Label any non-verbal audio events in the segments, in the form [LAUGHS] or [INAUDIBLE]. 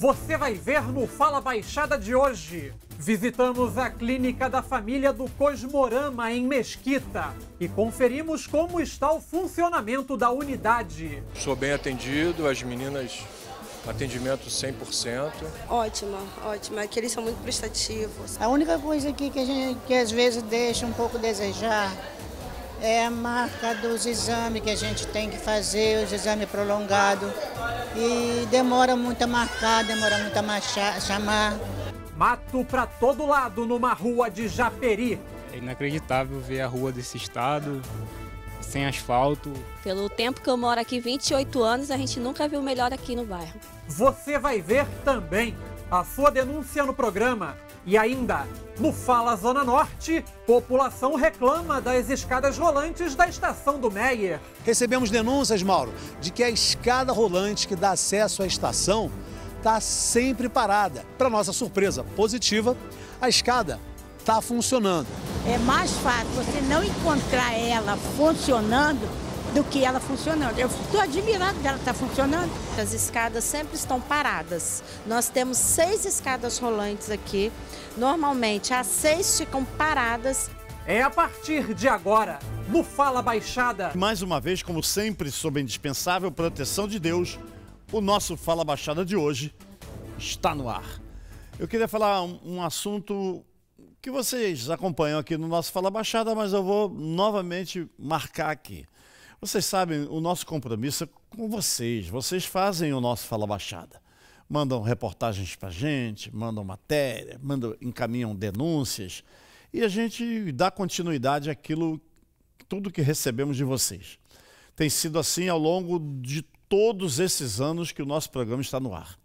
Você vai ver no Fala Baixada de hoje. Visitamos a clínica da família do Cosmorama em Mesquita e conferimos como está o funcionamento da unidade. Sou bem atendido, as meninas atendimento 100%. Ótima, ótima. que eles são muito prestativos. A única coisa aqui que a gente que às vezes deixa um pouco desejar é a marca dos exames que a gente tem que fazer, os exames prolongados. E demora muito a marcar, demora muito a chamar. Mato para todo lado numa rua de Japeri. É inacreditável ver a rua desse estado, sem asfalto. Pelo tempo que eu moro aqui, 28 anos, a gente nunca viu melhor aqui no bairro. Você vai ver também a sua denúncia no programa e ainda, no Fala Zona Norte, população reclama das escadas rolantes da estação do Meyer. Recebemos denúncias, Mauro, de que a escada rolante que dá acesso à estação está sempre parada. Para nossa surpresa positiva, a escada está funcionando. É mais fácil você não encontrar ela funcionando do que ela funcionando. Eu estou admirado dela estar tá funcionando. As escadas sempre estão paradas. Nós temos seis escadas rolantes aqui. Normalmente as seis ficam paradas. É a partir de agora, no Fala Baixada. Mais uma vez, como sempre, sob a indispensável proteção de Deus, o nosso Fala Baixada de hoje está no ar. Eu queria falar um, um assunto que vocês acompanham aqui no nosso Fala Baixada, mas eu vou novamente marcar aqui. Vocês sabem o nosso compromisso é com vocês. Vocês fazem o nosso Fala Baixada. Mandam reportagens para a gente, mandam matéria, mandam, encaminham denúncias. E a gente dá continuidade àquilo, tudo que recebemos de vocês. Tem sido assim ao longo de todos esses anos que o nosso programa está no ar.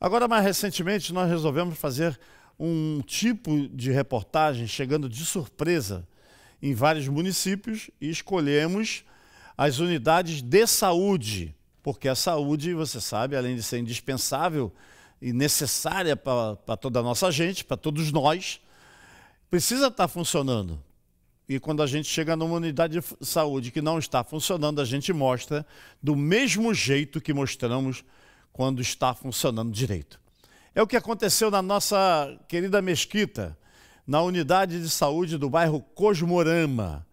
Agora, mais recentemente, nós resolvemos fazer um tipo de reportagem chegando de surpresa em vários municípios e escolhemos as unidades de saúde, porque a saúde, você sabe, além de ser indispensável e necessária para toda a nossa gente, para todos nós, precisa estar tá funcionando. E quando a gente chega numa unidade de saúde que não está funcionando, a gente mostra do mesmo jeito que mostramos quando está funcionando direito. É o que aconteceu na nossa querida mesquita, na unidade de saúde do bairro Cosmorama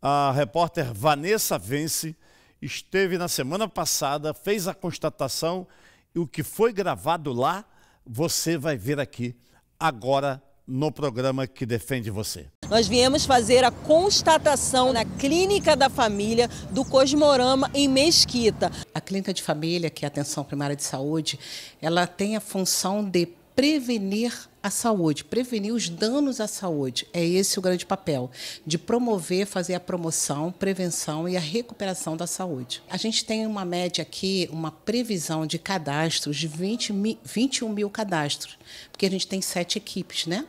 a repórter Vanessa Vence esteve na semana passada, fez a constatação e o que foi gravado lá, você vai ver aqui agora no programa que defende você. Nós viemos fazer a constatação na Clínica da Família do Cosmorama em Mesquita. A Clínica de Família, que é a Atenção Primária de Saúde, ela tem a função de prevenir a saúde, prevenir os danos à saúde. É esse o grande papel, de promover, fazer a promoção, prevenção e a recuperação da saúde. A gente tem uma média aqui, uma previsão de cadastros de 20 mil, 21 mil cadastros, porque a gente tem sete equipes, né?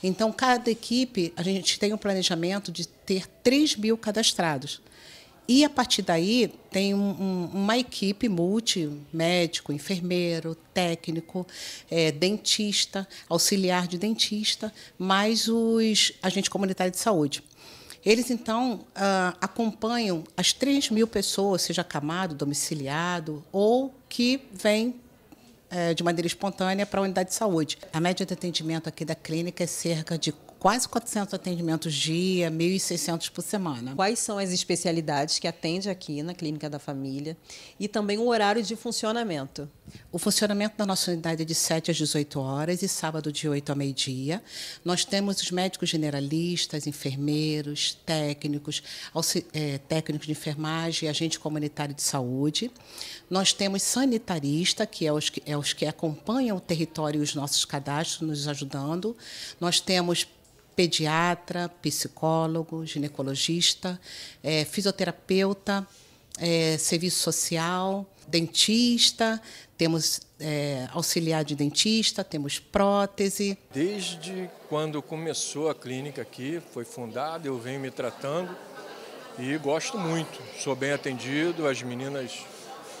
Então, cada equipe, a gente tem um planejamento de ter 3 mil cadastrados. E a partir daí tem um, um, uma equipe multi, médico, enfermeiro, técnico, é, dentista, auxiliar de dentista, mais os agentes comunitários de saúde. Eles então uh, acompanham as 3 mil pessoas, seja acamado, domiciliado ou que vem é, de maneira espontânea para a unidade de saúde. A média de atendimento aqui da clínica é cerca de quase 400 atendimentos dia, 1.600 por semana. Quais são as especialidades que atende aqui na Clínica da Família e também o horário de funcionamento? O funcionamento da nossa unidade é de 7 às 18 horas e sábado de 8 a meio-dia. Nós temos os médicos generalistas, enfermeiros, técnicos, é, técnicos de enfermagem, agente comunitário de saúde. Nós temos sanitarista, que é os que, é os que acompanham o território e os nossos cadastros, nos ajudando. Nós temos pediatra, psicólogo, ginecologista, é, fisioterapeuta, é, serviço social, dentista, temos é, auxiliar de dentista, temos prótese. Desde quando começou a clínica aqui, foi fundada, eu venho me tratando e gosto muito. Sou bem atendido, as meninas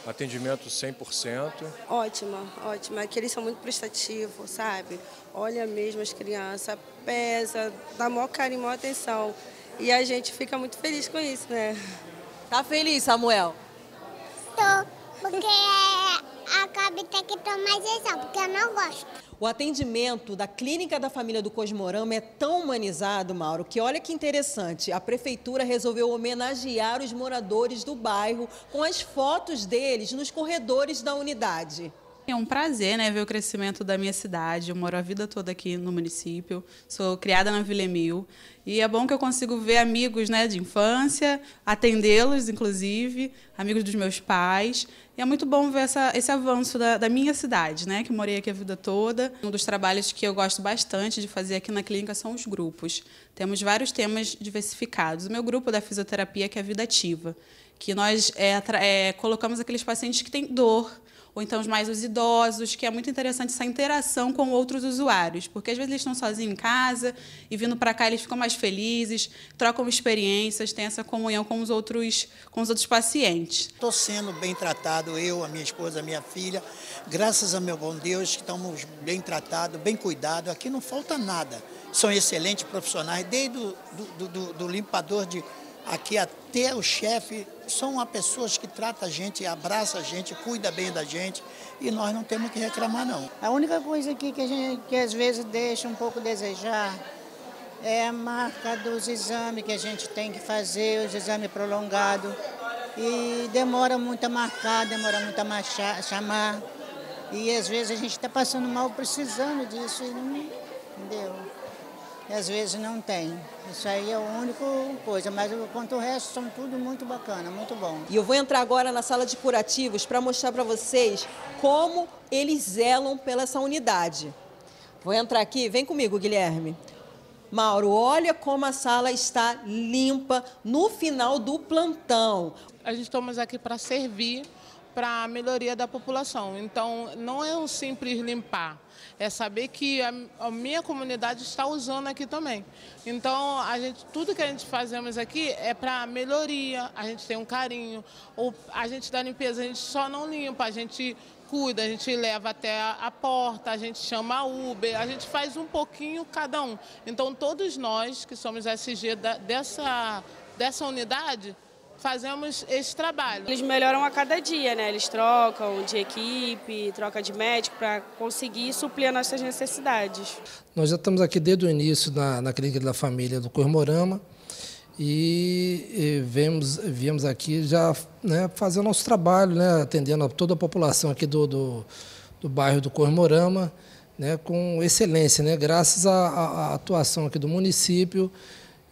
atendimento 100%. Ótima, ótima. Aqui eles são muito prestativos, sabe? Olha mesmo as crianças, pesa, dá maior carinho, maior atenção. E a gente fica muito feliz com isso, né? Tá feliz, Samuel? Tô, porque é, a Cabe tem que tomar injeção, porque eu não gosto. O atendimento da Clínica da Família do Cosmorama é tão humanizado, Mauro, que olha que interessante. A prefeitura resolveu homenagear os moradores do bairro com as fotos deles nos corredores da unidade. É um prazer, né, ver o crescimento da minha cidade. Eu moro a vida toda aqui no município. Sou criada na Vila Emil e é bom que eu consigo ver amigos, né, de infância, atendê-los, inclusive, amigos dos meus pais. E é muito bom ver essa, esse avanço da, da, minha cidade, né, que morei aqui a vida toda. Um dos trabalhos que eu gosto bastante de fazer aqui na clínica são os grupos. Temos vários temas diversificados. O meu grupo da fisioterapia que é a vida ativa, que nós é, é, colocamos aqueles pacientes que têm dor ou então os mais os idosos, que é muito interessante essa interação com outros usuários, porque às vezes eles estão sozinhos em casa e vindo para cá eles ficam mais felizes, trocam experiências, têm essa comunhão com os outros, com os outros pacientes. Estou sendo bem tratado, eu, a minha esposa, a minha filha, graças a meu bom Deus, estamos bem tratados, bem cuidados, aqui não falta nada. São excelentes profissionais, desde do, do, do, do limpador de aqui até o chefe são pessoas que tratam a gente, abraça a gente, cuida bem da gente e nós não temos que reclamar não. A única coisa aqui que a gente que às vezes deixa um pouco desejar é a marca dos exames que a gente tem que fazer, os exames prolongados. E demora muito a marcar, demora muito a chamar. E às vezes a gente está passando mal precisando disso e não entendeu e às vezes não tem. Isso aí é a única coisa, mas quanto ao resto, são tudo muito bacana, muito bom. E eu vou entrar agora na sala de curativos para mostrar para vocês como eles zelam pela essa unidade. Vou entrar aqui, vem comigo, Guilherme. Mauro, olha como a sala está limpa no final do plantão. A gente estamos tá aqui para servir para a melhoria da população. Então, não é um simples limpar, é saber que a, a, minha comunidade está usando aqui também. Então, a gente, tudo que a gente fazemos aqui é para melhoria, a gente tem um carinho, ou a gente dá limpeza, a gente só não limpa, a gente cuida, a gente leva até a porta, a gente chama a Uber, a gente faz um pouquinho cada um. Então, todos nós que somos SG da, dessa, dessa unidade, fazemos esse trabalho. Eles melhoram a cada dia, né? Eles trocam de equipe, troca de médico para conseguir suplir as nossas necessidades. Nós já estamos aqui desde o início na, na clínica da família do Cormorama e, e vemos, viemos aqui já né, fazer o nosso trabalho, né, atendendo a toda a população aqui do, do, do bairro do Cormorama, né, com excelência, né, graças à, à atuação aqui do município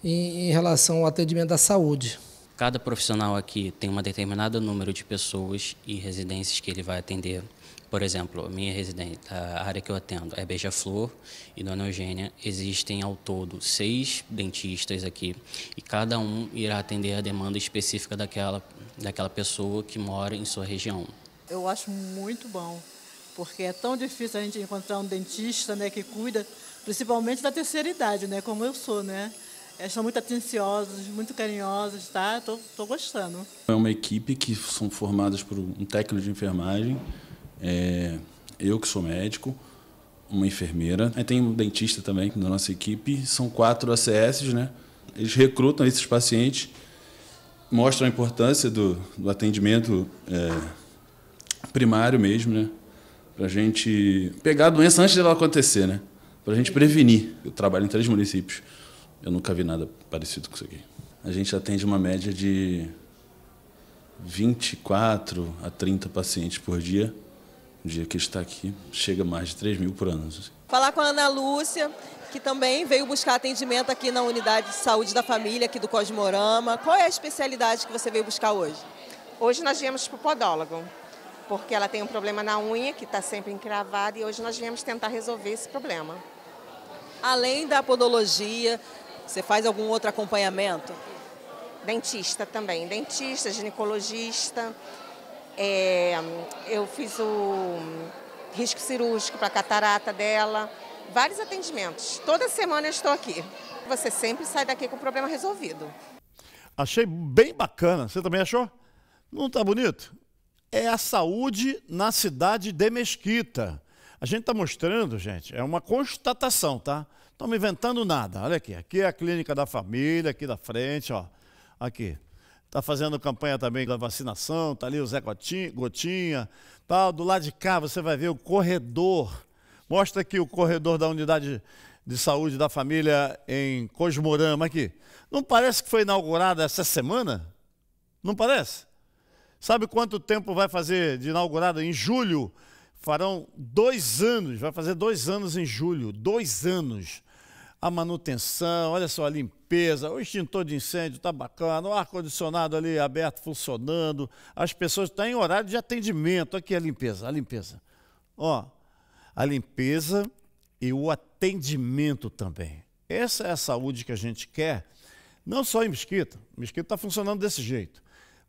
em, em relação ao atendimento da saúde. Cada profissional aqui tem um determinado número de pessoas e residências que ele vai atender. Por exemplo, minha residência, a área que eu atendo é Beija-Flor e Dona Eugênia. Existem ao todo seis dentistas aqui e cada um irá atender a demanda específica daquela, daquela pessoa que mora em sua região. Eu acho muito bom, porque é tão difícil a gente encontrar um dentista né, que cuida, principalmente da terceira idade, né, como eu sou, né? Eles são muito atenciosos, muito carinhosos, tá? Tô, tô gostando. É uma equipe que são formadas por um técnico de enfermagem, é, eu que sou médico, uma enfermeira, aí tem um dentista também da nossa equipe, são quatro ACSs, né? Eles recrutam esses pacientes, mostram a importância do, do atendimento é, primário mesmo, né? Pra gente pegar a doença antes dela acontecer, né? Pra gente prevenir. Eu trabalho em três municípios. Eu nunca vi nada parecido com isso aqui. A gente atende uma média de 24 a 30 pacientes por dia. O dia que está aqui, chega mais de 3 mil por ano. Assim. Falar com a Ana Lúcia, que também veio buscar atendimento aqui na Unidade de Saúde da Família, aqui do Cosmorama. Qual é a especialidade que você veio buscar hoje? Hoje nós viemos para o podólogo, porque ela tem um problema na unha, que está sempre encravada, e hoje nós viemos tentar resolver esse problema. Além da podologia, você faz algum outro acompanhamento? Dentista também, dentista, ginecologista. É, eu fiz o risco cirúrgico para catarata dela, vários atendimentos. Toda semana eu estou aqui. Você sempre sai daqui com o problema resolvido. Achei bem bacana. Você também achou? Não tá bonito? É a saúde na cidade de Mesquita. A gente está mostrando, gente, é uma constatação, tá? Estamos inventando nada. Olha aqui, aqui é a clínica da família, aqui da frente, ó. Aqui. Está fazendo campanha também da vacinação, está ali o Zé Gotinha, tal. Tá do lado de cá você vai ver o corredor. Mostra aqui o corredor da unidade de saúde da família em Cosmorama aqui. Não parece que foi inaugurada essa semana? Não parece? Sabe quanto tempo vai fazer de inaugurada? Em julho farão dois anos, vai fazer dois anos em julho, dois anos a manutenção, olha só a limpeza, o extintor de incêndio está bacana, o ar-condicionado ali aberto, funcionando, as pessoas estão tá em horário de atendimento. Aqui a limpeza, a limpeza. Ó, a limpeza e o atendimento também. Essa é a saúde que a gente quer, não só em Mesquita, Mesquita está funcionando desse jeito,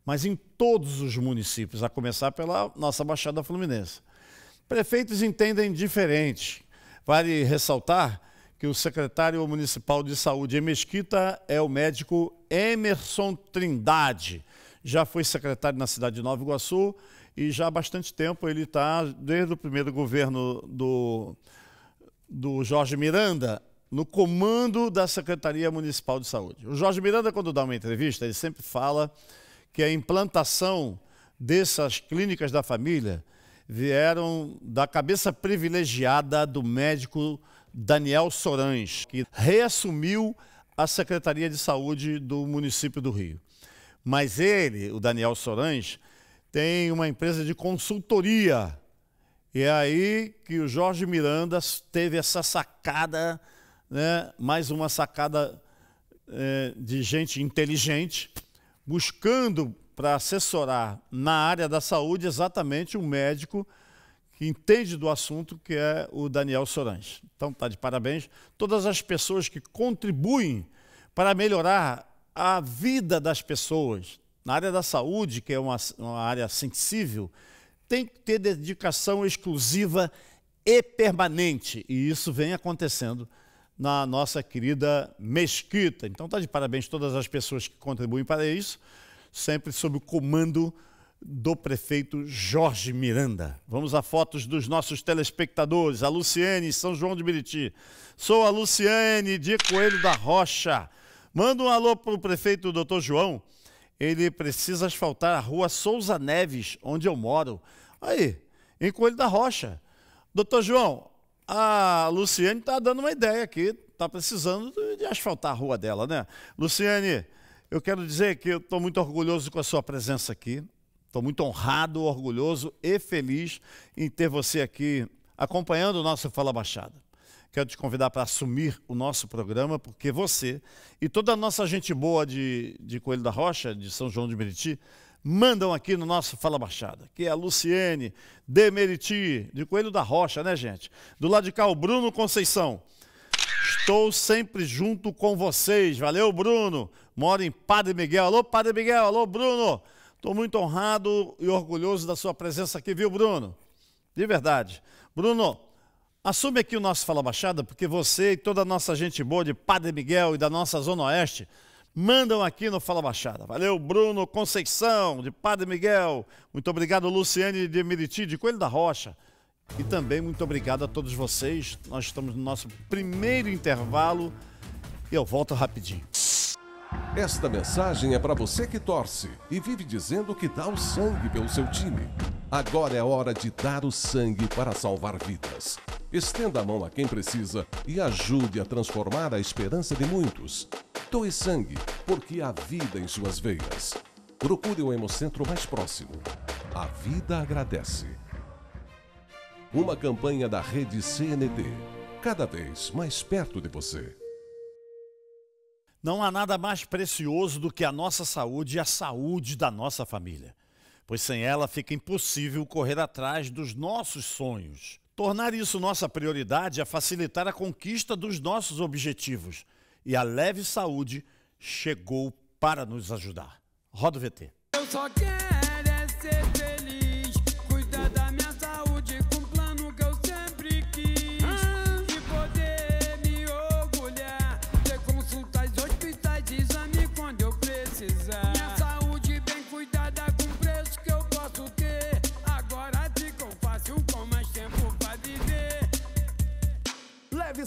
mas em todos os municípios, a começar pela nossa Baixada Fluminense. Prefeitos entendem diferente. Vale ressaltar que o secretário municipal de saúde em Mesquita é o médico Emerson Trindade. Já foi secretário na cidade de Nova Iguaçu e já há bastante tempo ele está, desde o primeiro governo do, do Jorge Miranda, no comando da Secretaria Municipal de Saúde. O Jorge Miranda, quando dá uma entrevista, ele sempre fala que a implantação dessas clínicas da família vieram da cabeça privilegiada do médico Daniel Sorange, que reassumiu a Secretaria de Saúde do município do Rio. Mas ele, o Daniel Sorange, tem uma empresa de consultoria. E é aí que o Jorge Miranda teve essa sacada, né? mais uma sacada é, de gente inteligente, buscando para assessorar na área da saúde exatamente o um médico que entende do assunto, que é o Daniel Sorange. Então, tá de parabéns. Todas as pessoas que contribuem para melhorar a vida das pessoas na área da saúde, que é uma, uma área sensível, tem que ter dedicação exclusiva e permanente. E isso vem acontecendo na nossa querida Mesquita. Então, tá de parabéns todas as pessoas que contribuem para isso, sempre sob o comando do prefeito Jorge Miranda. Vamos a fotos dos nossos telespectadores. A Luciane, São João de Meriti. Sou a Luciane de Coelho da Rocha. Manda um alô para o prefeito doutor João. Ele precisa asfaltar a rua Souza Neves, onde eu moro. Aí, em Coelho da Rocha. Doutor João, a Luciane está dando uma ideia aqui. Está precisando de asfaltar a rua dela, né? Luciane, eu quero dizer que eu estou muito orgulhoso com a sua presença aqui. Estou muito honrado, orgulhoso e feliz em ter você aqui acompanhando o nosso Fala Baixada. Quero te convidar para assumir o nosso programa, porque você e toda a nossa gente boa de, de Coelho da Rocha, de São João de Meriti, mandam aqui no nosso Fala Baixada, que é a Luciene Meriti, de Coelho da Rocha, né, gente? Do lado de cá, o Bruno Conceição. Estou sempre junto com vocês. Valeu, Bruno. Moro em Padre Miguel. Alô, Padre Miguel. Alô, Bruno. Estou muito honrado e orgulhoso da sua presença aqui, viu, Bruno? De verdade. Bruno, assume aqui o nosso Fala Baixada, porque você e toda a nossa gente boa de Padre Miguel e da nossa Zona Oeste mandam aqui no Fala Baixada. Valeu, Bruno Conceição, de Padre Miguel. Muito obrigado, Luciane de Meriti, de Coelho da Rocha. E também muito obrigado a todos vocês. Nós estamos no nosso primeiro intervalo e eu volto rapidinho. Esta mensagem é para você que torce e vive dizendo que dá o sangue pelo seu time. Agora é hora de dar o sangue para salvar vidas. Estenda a mão a quem precisa e ajude a transformar a esperança de muitos. Doe sangue, porque há vida em suas veias. Procure o Hemocentro mais próximo. A vida agradece. Uma campanha da rede CNT, cada vez mais perto de você. Não há nada mais precioso do que a nossa saúde e a saúde da nossa família, pois sem ela fica impossível correr atrás dos nossos sonhos. Tornar isso nossa prioridade é facilitar a conquista dos nossos objetivos. E a Leve Saúde chegou para nos ajudar. Roda o VT. Eu só quero é ser feliz.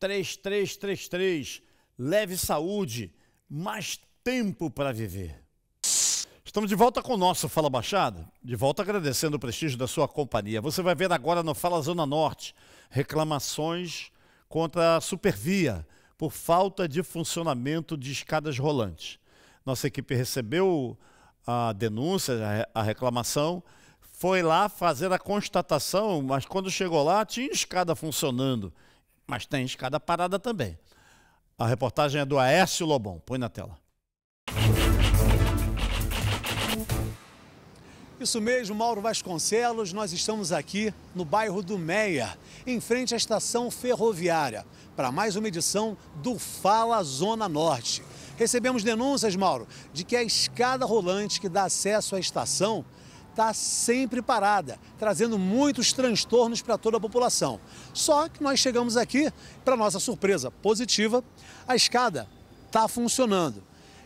3333. Leve saúde, mais tempo para viver. Estamos de volta com o nosso Fala Baixada, de volta agradecendo o prestígio da sua companhia. Você vai ver agora no Fala Zona Norte reclamações contra a Supervia por falta de funcionamento de escadas rolantes. Nossa equipe recebeu a denúncia, a reclamação, foi lá fazer a constatação, mas quando chegou lá tinha escada funcionando mas tem escada parada também. A reportagem é do Aécio Lobão. Põe na tela. Isso mesmo, Mauro Vasconcelos. Nós estamos aqui no bairro do Meia, em frente à estação ferroviária, para mais uma edição do Fala Zona Norte. Recebemos denúncias, Mauro, de que a escada rolante que dá acesso à estação está sempre parada, trazendo muitos transtornos para toda a população. Só que nós chegamos aqui, para nossa surpresa positiva, a escada está funcionando.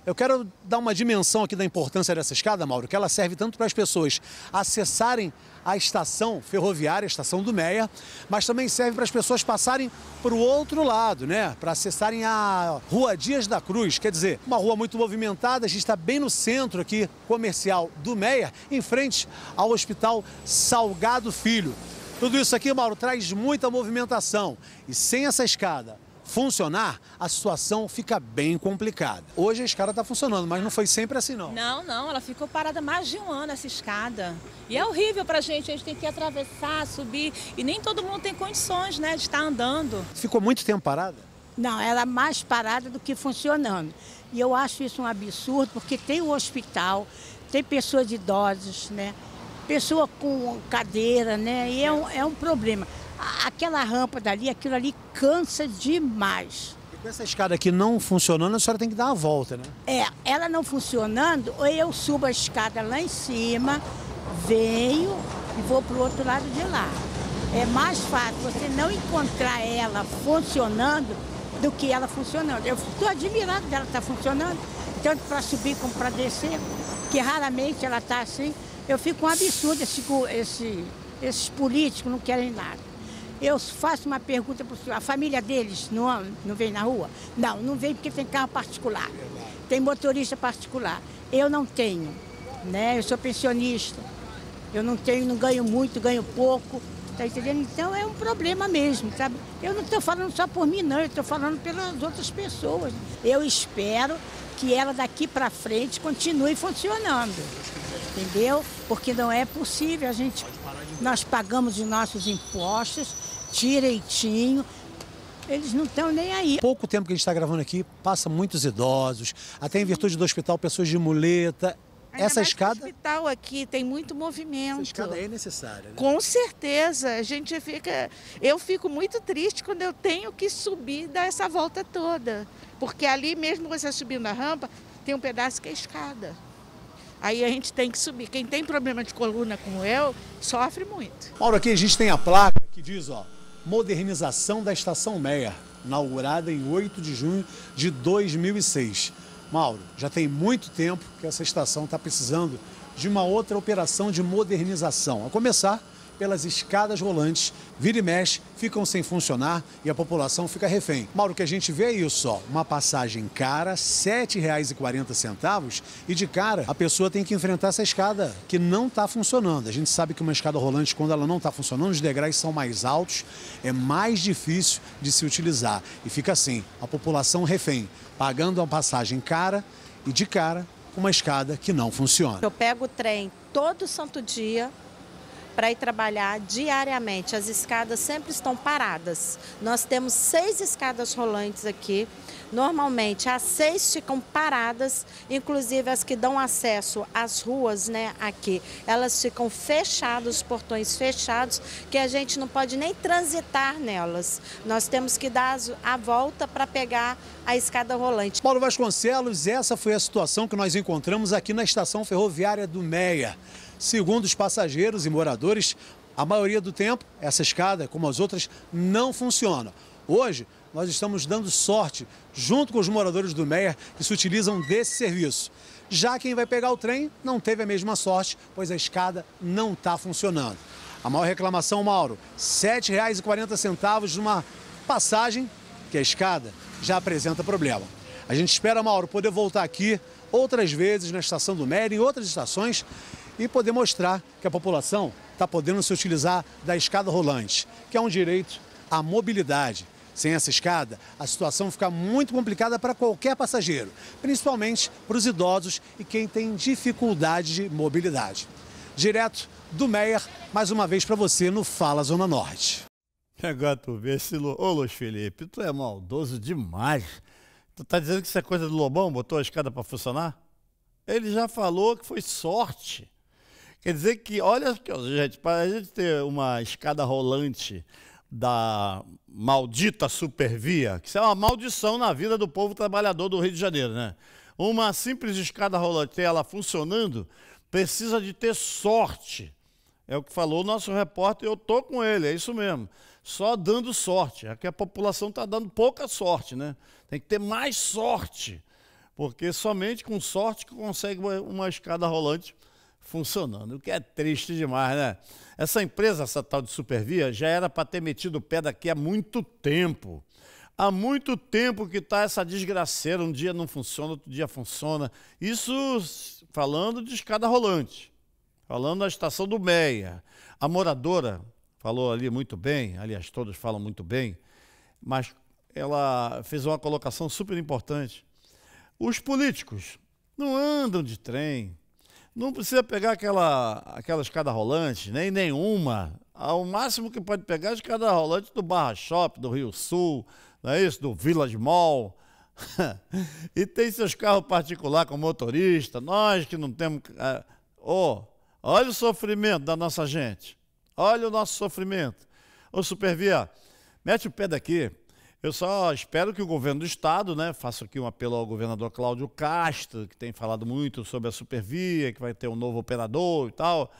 Eu quero dar uma dimensão aqui da importância dessa escada, Mauro, que ela serve tanto para as pessoas acessarem a estação ferroviária, a estação do Meia, mas também serve para as pessoas passarem para o outro lado, né? Para acessarem a Rua Dias da Cruz, quer dizer, uma rua muito movimentada, a gente está bem no centro aqui, comercial do Meia, em frente ao Hospital Salgado Filho. Tudo isso aqui, Mauro, traz muita movimentação. E sem essa escada, funcionar, a situação fica bem complicada. Hoje a escada está funcionando, mas não foi sempre assim não. Não, não, ela ficou parada mais de um ano essa escada. E é horrível para a gente, a gente tem que atravessar, subir e nem todo mundo tem condições né, de estar andando. Ficou muito tempo parada? Não, ela é mais parada do que funcionando. E eu acho isso um absurdo, porque tem o hospital, tem pessoas idosas, né? Pessoa com cadeira, né? E é um, é um problema aquela rampa dali, aquilo ali cansa demais. E com essa escada aqui não funcionando, a senhora tem que dar a volta, né? É, ela não funcionando, ou eu subo a escada lá em cima, venho e vou pro outro lado de lá. É mais fácil você não encontrar ela funcionando do que ela funcionando. Eu estou admirado dela estar tá funcionando, tanto para subir como para descer, que raramente ela está assim. Eu fico um absurdo esse, esse, esses políticos não querem nada. Eu faço uma pergunta para o senhor. A família deles não, não vem na rua? Não, não vem porque tem carro particular. Tem motorista particular. Eu não tenho. Né? Eu sou pensionista. Eu não tenho, não ganho muito, ganho pouco. Tá entendendo? Então é um problema mesmo, sabe? Eu não estou falando só por mim, não, eu estou falando pelas outras pessoas. Eu espero que ela daqui para frente continue funcionando. Entendeu? Porque não é possível a gente. Nós pagamos os nossos impostos, direitinho. Eles não estão nem aí. Pouco tempo que a gente está gravando aqui, passa muitos idosos, até em virtude do hospital, pessoas de muleta. Ainda essa escada. O hospital aqui tem muito movimento. Essa escada é necessária. Né? Com certeza. A gente fica. Eu fico muito triste quando eu tenho que subir dar essa volta toda. Porque ali, mesmo você subindo a rampa, tem um pedaço que é escada. Aí a gente tem que subir. Quem tem problema de coluna como eu, sofre muito. Mauro, aqui a gente tem a placa que diz, ó, modernização da Estação Meia, inaugurada em 8 de junho de 2006. Mauro, já tem muito tempo que essa estação está precisando de uma outra operação de modernização, a começar pelas escadas rolantes, vira e mexe, ficam sem funcionar e a população fica refém. Mauro, o que a gente vê é isso, ó, uma passagem cara, R$ 7,40 e de cara a pessoa tem que enfrentar essa escada que não está funcionando. A gente sabe que uma escada rolante, quando ela não está funcionando, os degraus são mais altos, é mais difícil de se utilizar. E fica assim, a população refém, pagando uma passagem cara e de cara uma escada que não funciona. Eu pego o trem todo santo dia, para ir trabalhar diariamente. As escadas sempre estão paradas. Nós temos seis escadas rolantes aqui. Normalmente as seis ficam paradas, inclusive as que dão acesso às ruas, né, aqui. Elas ficam fechadas, os portões fechados, que a gente não pode nem transitar nelas. Nós temos que dar a volta para pegar a escada rolante. Paulo Vasconcelos, essa foi a situação que nós encontramos aqui na estação ferroviária do Meia. Segundo os passageiros e moradores, a maioria do tempo, essa escada, como as outras, não funciona. Hoje, nós estamos dando sorte, junto com os moradores do Meia, que se utilizam desse serviço. Já quem vai pegar o trem não teve a mesma sorte, pois a escada não está funcionando. A maior reclamação, Mauro, R$ 7,40 numa passagem, que a escada, já apresenta problema. A gente espera, Mauro, poder voltar aqui outras vezes na estação do Meia, e outras estações e poder mostrar que a população está podendo se utilizar da escada rolante, que é um direito à mobilidade. Sem essa escada, a situação fica muito complicada para qualquer passageiro, principalmente para os idosos e quem tem dificuldade de mobilidade. Direto do Meyer, mais uma vez para você no Fala Zona Norte. É Agora tu vê esse... Lu... Ô, Luiz Felipe, tu é maldoso demais. Tu tá dizendo que isso é coisa do Lobão, botou a escada para funcionar? Ele já falou que foi sorte. Quer dizer que, olha, gente, para a gente ter uma escada rolante da maldita supervia, que isso é uma maldição na vida do povo trabalhador do Rio de Janeiro, né? Uma simples escada rolante, ela funcionando, precisa de ter sorte. É o que falou o nosso repórter, eu tô com ele, é isso mesmo. Só dando sorte. Aqui é a população está dando pouca sorte, né? Tem que ter mais sorte. Porque somente com sorte que consegue uma escada rolante funcionando, o que é triste demais, né? Essa empresa, essa tal de Supervia, já era para ter metido o pé daqui há muito tempo. Há muito tempo que está essa desgraceira, um dia não funciona, outro dia funciona. Isso falando de escada rolante, falando da estação do Meia. A moradora falou ali muito bem, aliás, todos falam muito bem, mas ela fez uma colocação super importante. Os políticos não andam de trem, não precisa pegar aquela, aquela escada rolante, nem nenhuma. Ah, o máximo que pode pegar é a escada rolante do Barra Shop, do Rio Sul, não é isso? Do Village Mall. [LAUGHS] e tem seus carros particulares com motorista. Nós que não temos. Oh, olha o sofrimento da nossa gente. Olha o nosso sofrimento. Ô, Supervia, mete o pé daqui, eu só espero que o governo do Estado, né, faço aqui um apelo ao governador Cláudio Castro, que tem falado muito sobre a supervia, que vai ter um novo operador e tal,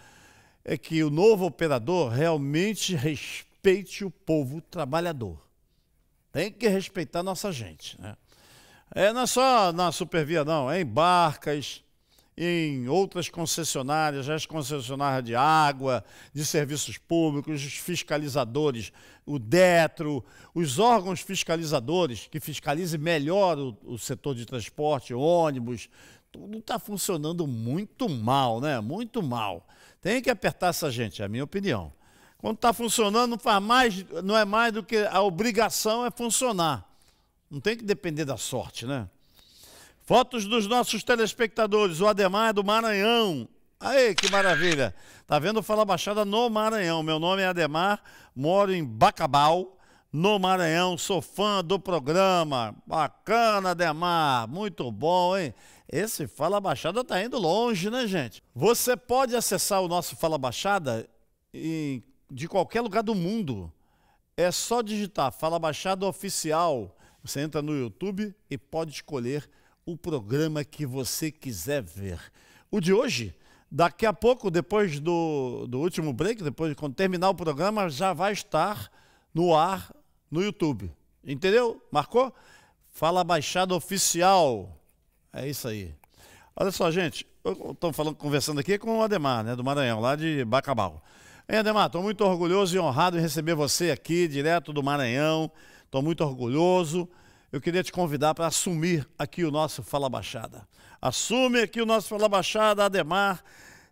é que o novo operador realmente respeite o povo trabalhador. Tem que respeitar nossa gente, né? É, não é só na supervia, não, é em barcas, em outras concessionárias, as concessionárias de água, de serviços públicos, os fiscalizadores, o DETRO, os órgãos fiscalizadores que fiscalizem melhor o, o setor de transporte, ônibus, tudo está funcionando muito mal, né? Muito mal. Tem que apertar essa gente, é a minha opinião. Quando está funcionando, não faz mais, não é mais do que a obrigação é funcionar. Não tem que depender da sorte, né? Fotos dos nossos telespectadores. O Ademar é do Maranhão. Aê, que maravilha. Tá vendo Fala Baixada no Maranhão. Meu nome é Ademar, moro em Bacabal, no Maranhão. Sou fã do programa. Bacana, Ademar. Muito bom, hein? Esse Fala Baixada tá indo longe, né, gente? Você pode acessar o nosso Fala Baixada em, de qualquer lugar do mundo. É só digitar Fala Baixada Oficial. Você entra no YouTube e pode escolher o programa que você quiser ver. O de hoje, daqui a pouco, depois do, do último break, depois quando terminar o programa, já vai estar no ar no YouTube. Entendeu? Marcou? Fala Baixada Oficial. É isso aí. Olha só, gente, eu falando, conversando aqui com o Ademar, né, do Maranhão, lá de Bacabal. hein Ademar, estou muito orgulhoso e honrado em receber você aqui, direto do Maranhão. Estou muito orgulhoso eu queria te convidar para assumir aqui o nosso Fala Baixada. Assume aqui o nosso Fala Baixada, Ademar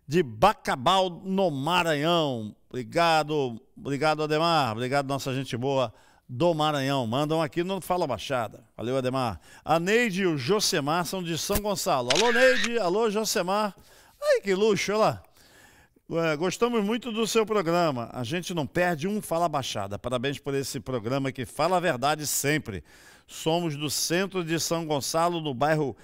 de Bacabal, no Maranhão. Obrigado, obrigado, Ademar. Obrigado, nossa gente boa do Maranhão. Mandam aqui no Fala Baixada. Valeu, Ademar. A Neide e o Josemar são de São Gonçalo. Alô, Neide. Alô, Josemar. Ai, que luxo, olha lá. gostamos muito do seu programa. A gente não perde um Fala Baixada. Parabéns por esse programa que fala a verdade sempre. Somos do centro de São Gonçalo, no bairro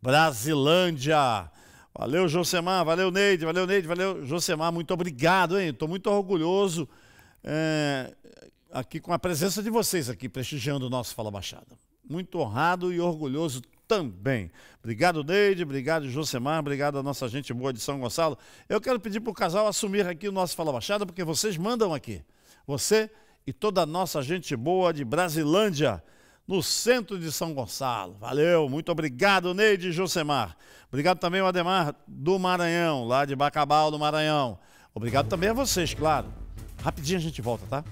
Brasilândia. Valeu, Josemar. Valeu, Neide. Valeu, Neide. Valeu, Josemar. Muito obrigado, hein? Estou muito orgulhoso é, aqui com a presença de vocês aqui, prestigiando o nosso Fala Baixada. Muito honrado e orgulhoso também. Obrigado, Neide. Obrigado, Josemar. Obrigado a nossa gente boa de São Gonçalo. Eu quero pedir para o casal assumir aqui o nosso Fala Baixada, porque vocês mandam aqui. Você e toda a nossa gente boa de Brasilândia no centro de São Gonçalo. Valeu, muito obrigado, Neide Josemar. Obrigado também ao Ademar do Maranhão, lá de Bacabal, do Maranhão. Obrigado também a vocês, claro. Rapidinho a gente volta, tá?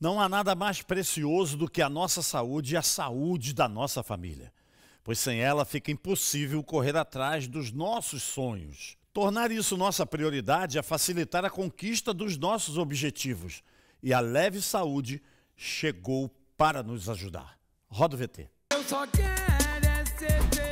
Não há nada mais precioso do que a nossa saúde e a saúde da nossa família, pois sem ela fica impossível correr atrás dos nossos sonhos. Tornar isso nossa prioridade é facilitar a conquista dos nossos objetivos. E a leve saúde chegou para nos ajudar. Roda o VT. Eu só quero é ser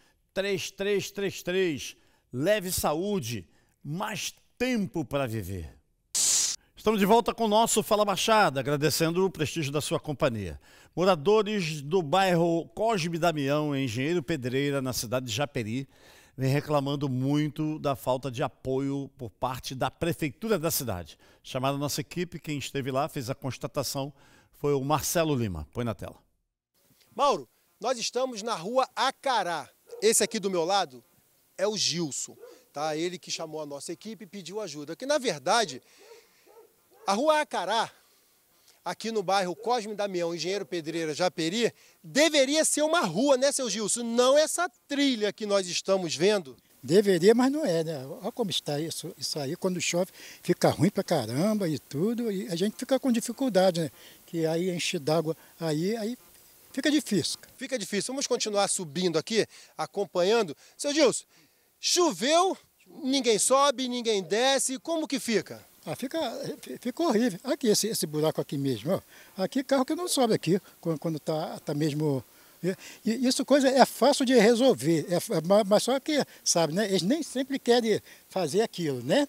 3333. Leve saúde, mais tempo para viver. Estamos de volta com o nosso Fala Baixada, agradecendo o prestígio da sua companhia. Moradores do bairro Cosme Damião, em Engenheiro Pedreira, na cidade de Japeri, vem reclamando muito da falta de apoio por parte da prefeitura da cidade. Chamada nossa equipe, quem esteve lá fez a constatação, foi o Marcelo Lima. Põe na tela. Mauro, nós estamos na rua Acará, esse aqui do meu lado é o Gilson, tá? Ele que chamou a nossa equipe e pediu ajuda. Que na verdade, a Rua Acará, aqui no bairro Cosme Damião, Engenheiro Pedreira Japeri, deveria ser uma rua, né, seu Gilson? Não essa trilha que nós estamos vendo. Deveria, mas não é, né? Olha como está isso, isso aí, quando chove fica ruim pra caramba e tudo, e a gente fica com dificuldade, né? Que aí enche d'água, aí, aí Fica difícil. Fica difícil. Vamos continuar subindo aqui, acompanhando. Seu Gilson, choveu, ninguém sobe, ninguém desce. Como que fica? Ah, fica, fica horrível. Aqui, esse, esse buraco aqui mesmo. Ó. Aqui, carro que não sobe aqui, quando, quando tá, tá mesmo... isso coisa é fácil de resolver, é, é mas só que, sabe, né? Eles nem sempre querem fazer aquilo, né?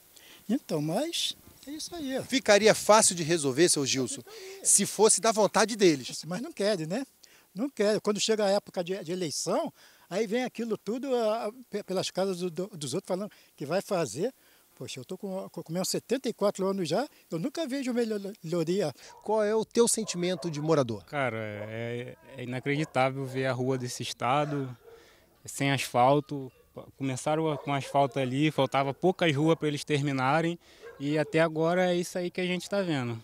Então, mas é isso aí. Ó. Ficaria fácil de resolver, seu Gilson, se fosse da vontade deles. Mas não querem, né? Não Quando chega a época de, de eleição, aí vem aquilo tudo a, ah, a, pelas casas do, do, dos outros falando que vai fazer. Poxa, eu estou com, com meus 74 anos já, eu nunca vejo melhoria. Qual é o teu sentimento de morador? Cara, é, é, é inacreditável ver a rua desse estado, sem asfalto. Começaram com asfalto ali, faltava poucas ruas para eles terminarem. E até agora é isso aí que a gente está vendo.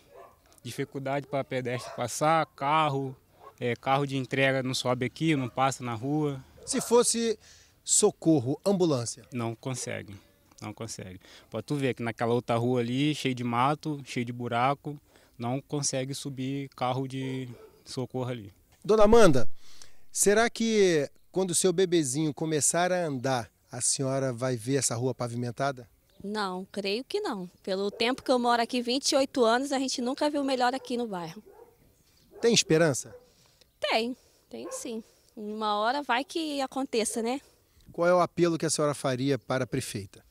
Dificuldade para pedestre passar, carro, é, carro de entrega não sobe aqui, não passa na rua. Se fosse socorro, ambulância? Não consegue, não consegue. Pode tu ver que naquela outra rua ali, cheio de mato, cheio de buraco, não consegue subir carro de socorro ali. Dona Amanda, será que quando o seu bebezinho começar a andar, a senhora vai ver essa rua pavimentada? Não, creio que não. Pelo tempo que eu moro aqui, 28 anos, a gente nunca viu melhor aqui no bairro. Tem esperança? Tem, tem sim. Uma hora vai que aconteça, né? Qual é o apelo que a senhora faria para a prefeita?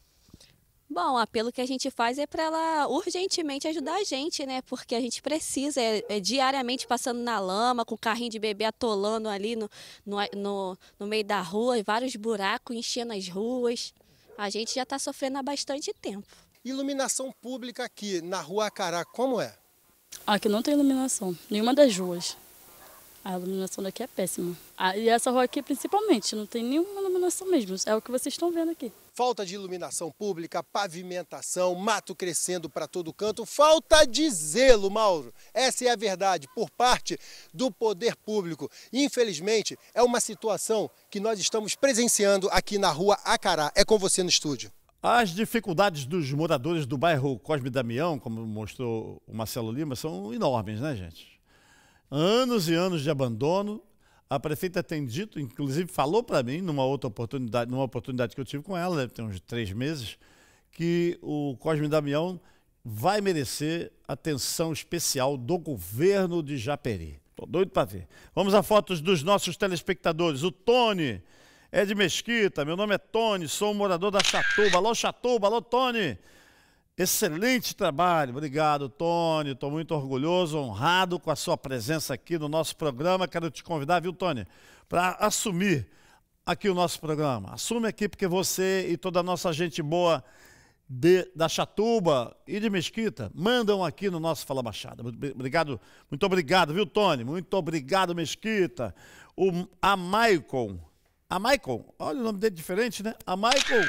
Bom, o apelo que a gente faz é para ela urgentemente ajudar a gente, né? Porque a gente precisa, é, é diariamente passando na lama, com o carrinho de bebê atolando ali no, no, no, no meio da rua, vários buracos enchendo as ruas. A gente já está sofrendo há bastante tempo. Iluminação pública aqui na Rua Acará, como é? Aqui não tem iluminação, nenhuma das ruas. A iluminação daqui é péssima. Ah, e essa rua aqui, principalmente, não tem nenhuma iluminação mesmo. É o que vocês estão vendo aqui. Falta de iluminação pública, pavimentação, mato crescendo para todo canto. Falta de zelo, Mauro. Essa é a verdade, por parte do poder público. Infelizmente, é uma situação que nós estamos presenciando aqui na rua Acará. É com você no estúdio. As dificuldades dos moradores do bairro Cosme Damião, como mostrou o Marcelo Lima, são enormes, né, gente? anos e anos de abandono. A prefeita tem dito, inclusive falou para mim numa outra oportunidade, numa oportunidade que eu tive com ela, deve ter uns três meses, que o Cosme Damião vai merecer atenção especial do governo de Japeri. Tô doido para ver. Vamos a fotos dos nossos telespectadores. O Tony é de Mesquita, meu nome é Tony, sou um morador da Chatuba. Alô, Chatuba, alô, Tony. Excelente trabalho, obrigado, Tony. Estou muito orgulhoso, honrado com a sua presença aqui no nosso programa. Quero te convidar, viu, Tony, para assumir aqui o nosso programa. Assume aqui porque você e toda a nossa gente boa de, da Chatuba e de Mesquita mandam aqui no nosso Fala Baixada. Muito obrigado, muito obrigado, viu, Tony? Muito obrigado, Mesquita. O, a Maicon, a Maicon, olha o nome dele diferente, né? A Maicon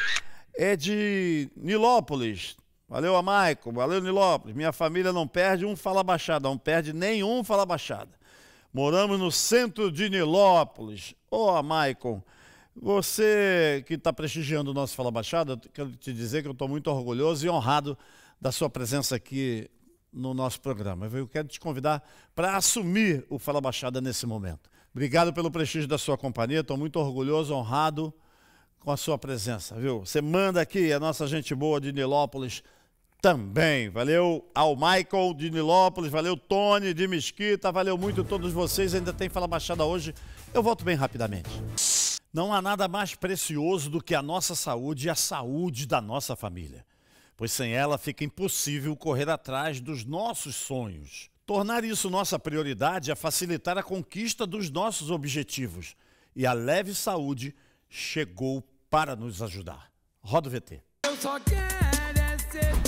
é de Nilópolis. Valeu, Amaico. Valeu, Nilópolis. Minha família não perde um fala baixada. Não perde nenhum fala baixada. Moramos no centro de Nilópolis. Ô, oh, você que está prestigiando o nosso Fala Baixada, quero te dizer que eu estou muito orgulhoso e honrado da sua presença aqui no nosso programa. Eu quero te convidar para assumir o Fala Baixada nesse momento. Obrigado pelo prestígio da sua companhia, estou muito orgulhoso, honrado com a sua presença, viu? Você manda aqui a nossa gente boa de Nilópolis também. Valeu ao Michael de Nilópolis, valeu Tony de Mesquita, valeu muito a todos vocês. Ainda tem Fala Baixada hoje. Eu volto bem rapidamente. Não há nada mais precioso do que a nossa saúde e a saúde da nossa família, pois sem ela fica impossível correr atrás dos nossos sonhos. Tornar isso nossa prioridade é facilitar a conquista dos nossos objetivos. E a Leve Saúde chegou para nos ajudar. Roda o VT. Eu só quero é ser...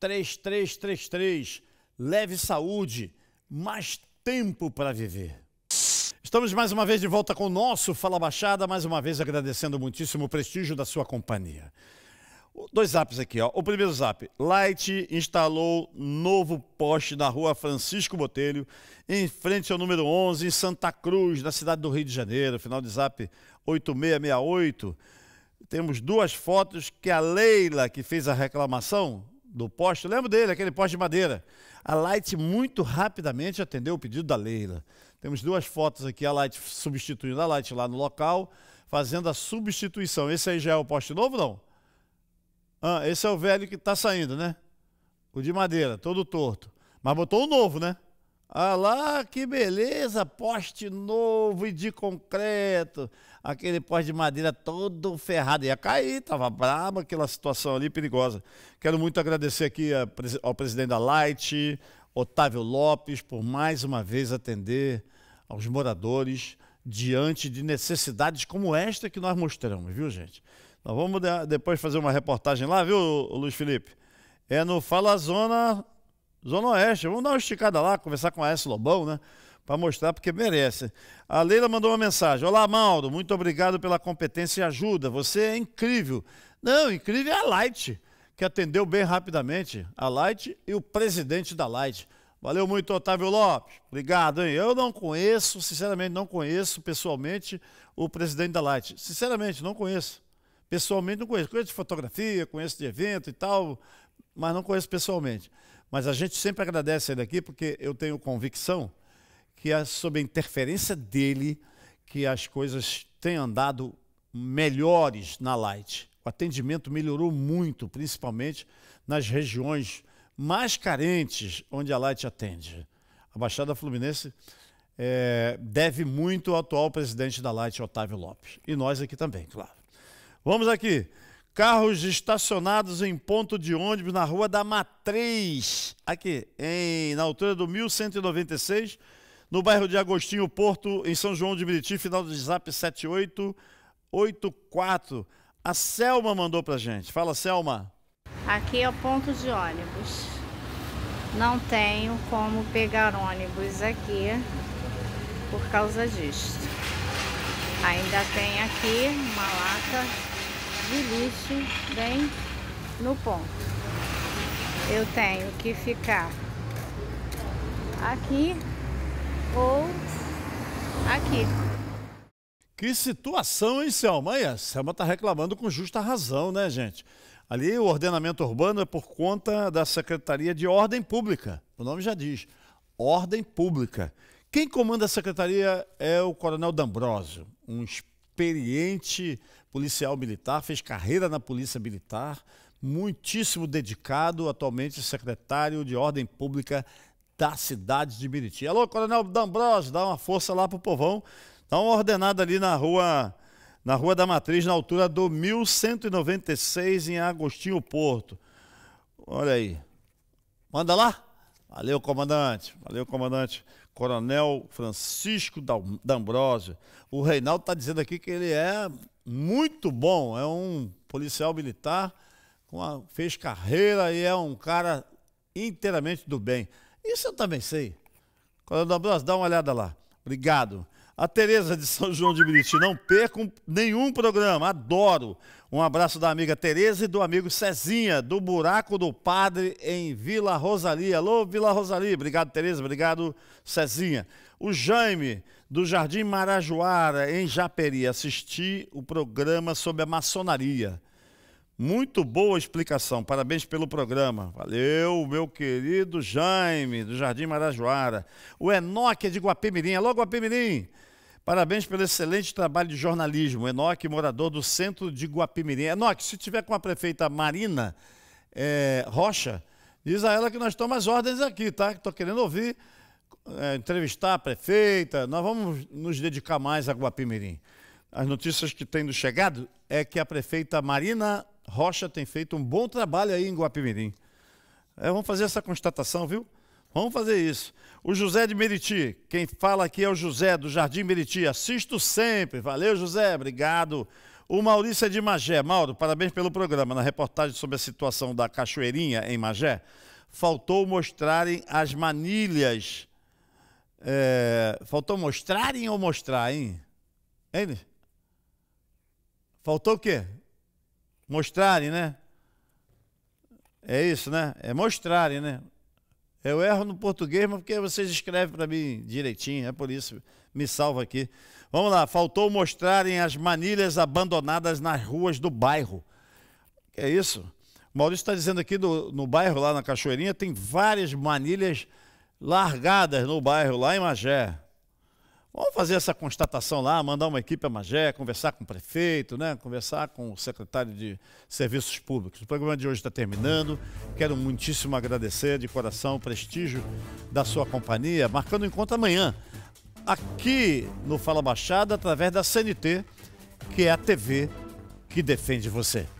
3333. Leve saúde, mais tempo para viver. Estamos mais uma vez de volta com o nosso Fala Baixada, mais uma vez agradecendo muitíssimo o prestígio da sua companhia. Dois zaps aqui, ó. O primeiro zap, Light instalou novo poste na rua Francisco Botelho, em frente ao número 11, em Santa Cruz, na cidade do Rio de Janeiro. Final de zap 8668. Temos duas fotos que a Leila, que fez a reclamação, do poste, lembro dele, aquele poste de madeira. A Light muito rapidamente atendeu o pedido da Leila. Temos duas fotos aqui, a Light substituindo a Light lá no local, fazendo a substituição. Esse aí já é o poste novo, não? Ah, esse é o velho que está saindo, né? O de madeira, todo torto. Mas botou o novo, né? Ah lá, que beleza, poste novo e de concreto aquele poste de madeira todo ferrado, ia cair, tava brabo aquela situação ali perigosa. Quero muito agradecer aqui ao presidente da Light, Otávio Lopes, por mais uma vez atender aos moradores diante de necessidades como esta que nós mostramos, viu gente? Nós vamos depois fazer uma reportagem lá, viu, Luiz Felipe? É no Fala Zona, Zona Oeste. Vamos dar uma esticada lá, conversar com a S. Lobão, né? para mostrar, porque merece. A Leila mandou uma mensagem. Olá, Mauro, muito obrigado pela competência e ajuda. Você é incrível. Não, incrível é a Light, que atendeu bem rapidamente. A Light e o presidente da Light. Valeu muito, Otávio Lopes. Obrigado, hein? Eu não conheço, sinceramente, não conheço pessoalmente o presidente da Light. Sinceramente, não conheço. Pessoalmente, não conheço. Conheço de fotografia, conheço de evento e tal, mas não conheço pessoalmente. Mas a gente sempre agradece ele aqui, porque eu tenho convicção que é sob a interferência dele que as coisas têm andado melhores na Light. O atendimento melhorou muito, principalmente nas regiões mais carentes onde a Light atende. A Baixada Fluminense é, deve muito ao atual presidente da Light, Otávio Lopes. E nós aqui também, claro. Vamos aqui. Carros estacionados em ponto de ônibus na rua da Matriz, aqui, em, na altura do 1196, no bairro de Agostinho Porto, em São João de Meriti, final do zap 7884. A Selma mandou pra gente. Fala, Selma. Aqui é o ponto de ônibus. Não tenho como pegar ônibus aqui por causa disto. Ainda tem aqui uma lata de lixo bem no ponto. Eu tenho que ficar aqui ou aqui. Que situação, hein, Selma? E a Selma está reclamando com justa razão, né, gente? Ali o ordenamento urbano é por conta da Secretaria de Ordem Pública. O nome já diz, Ordem Pública. Quem comanda a secretaria é o Coronel D'Ambrosio, um experiente policial militar, fez carreira na Polícia Militar, muitíssimo dedicado, atualmente secretário de Ordem Pública da cidade de Miriti. Alô, Coronel D'Ambrosio, dá uma força lá pro povão. Dá uma ordenada ali na rua na Rua da Matriz, na altura do 1196, em Agostinho Porto. Olha aí. Manda lá. Valeu, comandante. Valeu, comandante. Coronel Francisco D'Ambrosio. O Reinaldo está dizendo aqui que ele é muito bom. É um policial militar, fez carreira e é um cara inteiramente do bem. Isso eu também sei. Coronel Bros, dá uma olhada lá. Obrigado. A Tereza de São João de Meriti, não percam nenhum programa, adoro. Um abraço da amiga Tereza e do amigo Cezinha, do Buraco do Padre em Vila Rosaria. Alô, Vila Rosaria. obrigado Tereza, obrigado Cezinha. O Jaime, do Jardim Marajoara, em Japeri, assisti o programa sobre a maçonaria. Muito boa explicação, parabéns pelo programa. Valeu, meu querido Jaime, do Jardim Marajoara. O Enoque é de Guapimirim, alô Guapimirim! Parabéns pelo excelente trabalho de jornalismo. Enoque, morador do centro de Guapimirim. Enoque, se tiver com a prefeita Marina é, Rocha, diz a ela que nós estamos às ordens aqui, tá? Estou querendo ouvir, é, entrevistar a prefeita. Nós vamos nos dedicar mais a Guapimirim. As notícias que têm chegado é que a prefeita Marina Rocha tem feito um bom trabalho aí em Guapimirim. É, vamos fazer essa constatação, viu? Vamos fazer isso. O José de Meriti, quem fala aqui é o José do Jardim Meriti. Assisto sempre. Valeu, José. Obrigado. O Maurício é de Magé. Mauro, parabéns pelo programa. Na reportagem sobre a situação da Cachoeirinha em Magé, faltou mostrarem as manilhas. É, faltou mostrarem ou mostrar, hein? Hein? Faltou o quê? mostrarem, né? É isso, né? É mostrarem, né? Eu erro no português, mas porque vocês escrevem para mim direitinho, é por isso, me salva aqui. Vamos lá, faltou mostrarem as manilhas abandonadas nas ruas do bairro. É isso? O Maurício está dizendo aqui do, no bairro, lá na Cachoeirinha, tem várias manilhas largadas no bairro, lá em Magé. Vamos fazer essa constatação lá, mandar uma equipe a Magé, conversar com o prefeito, né? conversar com o secretário de Serviços Públicos. O programa de hoje está terminando. Quero muitíssimo agradecer de coração o prestígio da sua companhia, marcando encontro amanhã, aqui no Fala Baixada, através da CNT, que é a TV que defende você.